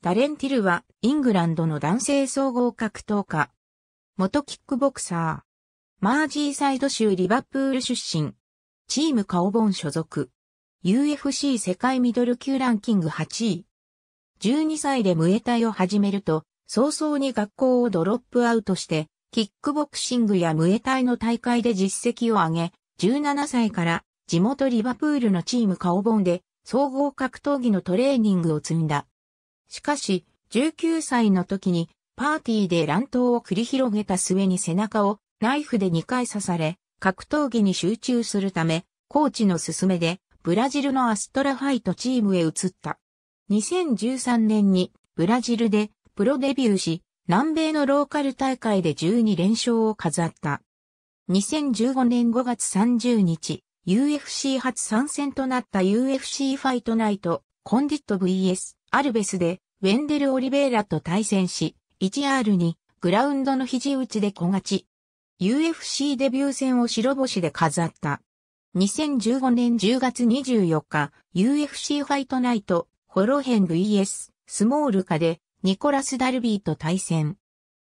ダレンティルは、イングランドの男性総合格闘家。元キックボクサー。マージーサイド州リバプール出身。チームカオボン所属。UFC 世界ミドル級ランキング8位。12歳でムエタイを始めると、早々に学校をドロップアウトして、キックボクシングやムエタイの大会で実績を上げ、17歳から地元リバプールのチームカオボンで総合格闘技のトレーニングを積んだ。しかし、19歳の時にパーティーで乱闘を繰り広げた末に背中をナイフで2回刺され、格闘技に集中するため、コーチの勧めで、ブラジルのアストラファイトチームへ移った。2013年にブラジルでプロデビューし、南米のローカル大会で12連勝を飾った。2015年5月30日、UFC 初参戦となった UFC ファイトナイト、コンディット VS アルベスでウェンデル・オリベーラと対戦し、1R にグラウンドの肘打ちで小勝ち。UFC デビュー戦を白星で飾った。2015年10月24日、UFC ファイトナイト、ホロヘン VS、スモールカで、ニコラス・ダルビーと対戦。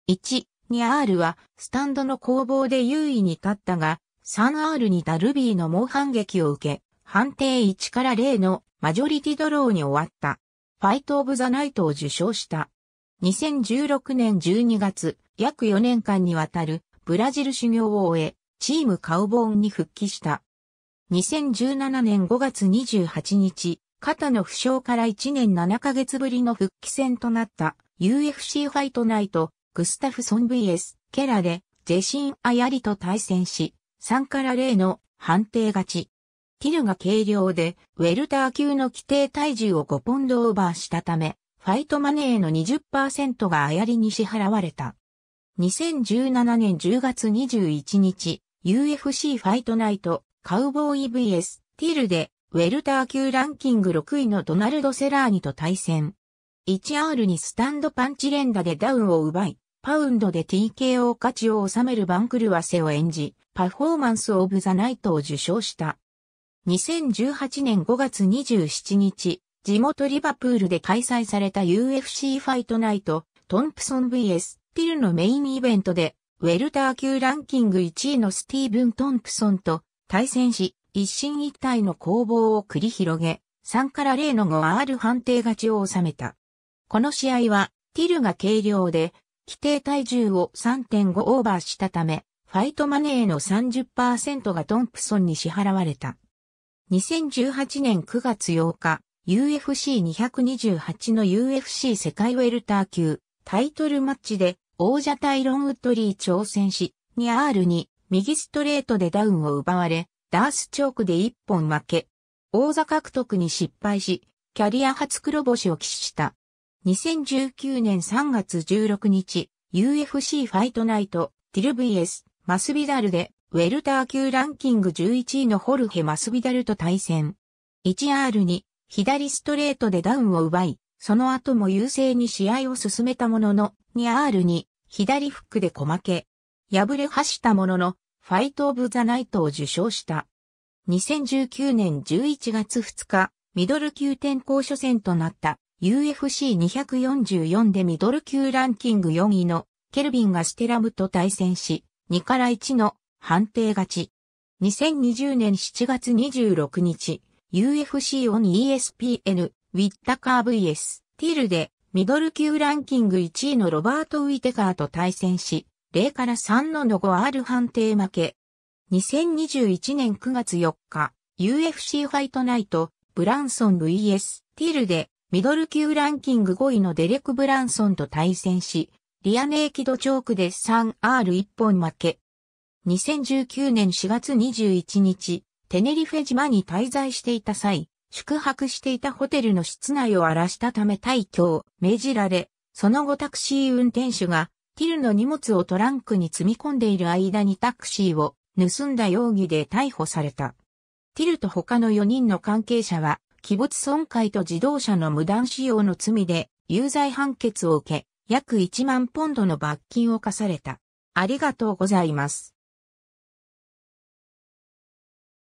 1、2R は、スタンドの攻防で優位に立ったが、3R にダルビーの猛反撃を受け、判定1から0のマジョリティドローに終わった。ファイト・オブ・ザ・ナイトを受賞した。2016年12月、約4年間にわたるブラジル修行を終え、チームカウボーンに復帰した。2017年5月28日、肩の負傷から1年7ヶ月ぶりの復帰戦となった UFC ファイトナイト、グスタフソン VS、ケラで、ジェシン・アヤリと対戦し、3から0の判定勝ち。ティルが軽量で、ウェルター級の規定体重を5ポンドオーバーしたため、ファイトマネーの20%がアヤリに支払われた。2017年10月21日、UFC ファイトナイト、カウボーイ VS、ティルで、ウェルター級ランキング6位のドナルド・セラーニと対戦。1R にスタンドパンチ連打でダウンを奪い、パウンドで TKO 価値を収める番狂わせを演じ、パフォーマンス・オブ・ザ・ナイトを受賞した。2018年5月27日、地元リバプールで開催された UFC ファイトナイト、トンプソン VS ピルのメインイベントで、ウェルター級ランキング1位のスティーブン・トンプソンと対戦し、一進一退の攻防を繰り広げ、3から0の 5R 判定勝ちを収めた。この試合は、ティルが軽量で、規定体重を3.5オーバーしたため、ファイトマネーの30%がトンプソンに支払われた。2018年9月8日、UFC228 の UFC 世界ウェルター級タイトルマッチで王者タイロン・ウッドリー挑戦し、2R に右ストレートでダウンを奪われ、ダースチョークで1本負け、王座獲得に失敗し、キャリア初黒星を喫した。2019年3月16日、UFC ファイトナイト、ティル VS、マスビダルでウェルター級ランキング11位のホルヘ・マスビダルと対戦。1R に左ストレートでダウンを奪い、その後も優勢に試合を進めたものの、2R に左フックで小負け。敗れ走ったものの、ファイト・オブ・ザ・ナイトを受賞した。2019年11月2日、ミドル級転向初戦となった UFC244 でミドル級ランキング4位のケルビンがステラムと対戦し、2から1の判定勝ち。2020年7月26日、UFC on ESPN、ウィッタカー VS、ティルで、ミドル級ランキング1位のロバート・ウィテカーと対戦し、0から3のの 5R 判定負け。2021年9月4日、UFC ファイトナイト、ブランソン VS、ティルで、ミドル級ランキング5位のデレク・ブランソンと対戦し、リアネーキドチョークで 3R1 本負け。2019年4月21日、テネリフェ島に滞在していた際、宿泊していたホテルの室内を荒らしたため退去を命じられ、その後タクシー運転手が、ティルの荷物をトランクに積み込んでいる間にタクシーを盗んだ容疑で逮捕された。ティルと他の4人の関係者は、器物損壊と自動車の無断使用の罪で有罪判決を受け、約1万ポンドの罰金を課された。ありがとうございます。